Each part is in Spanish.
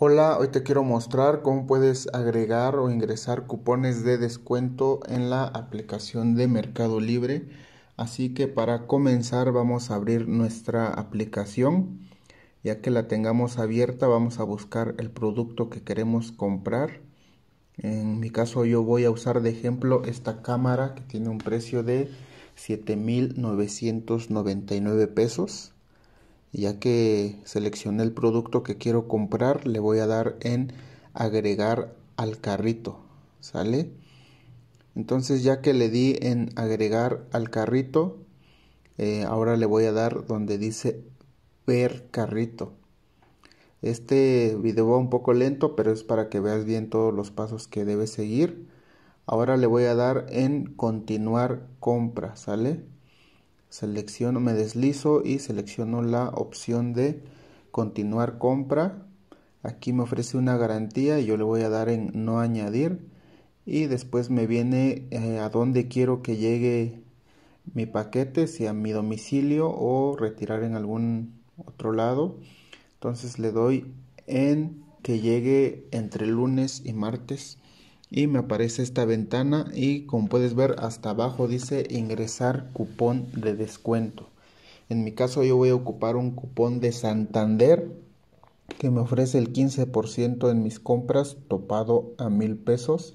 Hola, hoy te quiero mostrar cómo puedes agregar o ingresar cupones de descuento en la aplicación de Mercado Libre. Así que para comenzar vamos a abrir nuestra aplicación. Ya que la tengamos abierta vamos a buscar el producto que queremos comprar. En mi caso yo voy a usar de ejemplo esta cámara que tiene un precio de 7.999 pesos ya que seleccioné el producto que quiero comprar le voy a dar en agregar al carrito sale entonces ya que le di en agregar al carrito eh, ahora le voy a dar donde dice ver carrito este video va un poco lento pero es para que veas bien todos los pasos que debes seguir ahora le voy a dar en continuar compra sale selecciono, me deslizo y selecciono la opción de continuar compra. Aquí me ofrece una garantía y yo le voy a dar en no añadir. Y después me viene eh, a donde quiero que llegue mi paquete, si a mi domicilio o retirar en algún otro lado. Entonces le doy en que llegue entre lunes y martes y me aparece esta ventana y como puedes ver hasta abajo dice ingresar cupón de descuento en mi caso yo voy a ocupar un cupón de Santander que me ofrece el 15% en mis compras topado a mil pesos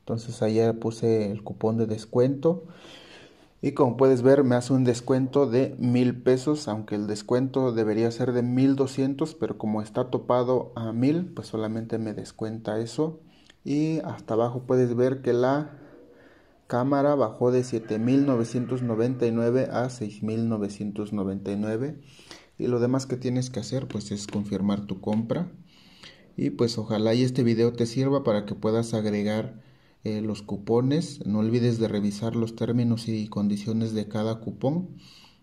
entonces allá puse el cupón de descuento y como puedes ver me hace un descuento de mil pesos aunque el descuento debería ser de 1200 pero como está topado a mil pues solamente me descuenta eso y hasta abajo puedes ver que la cámara bajó de 7.999 a 6.999 y lo demás que tienes que hacer pues es confirmar tu compra y pues ojalá y este video te sirva para que puedas agregar eh, los cupones no olvides de revisar los términos y condiciones de cada cupón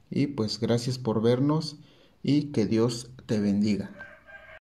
y pues gracias por vernos y que Dios te bendiga.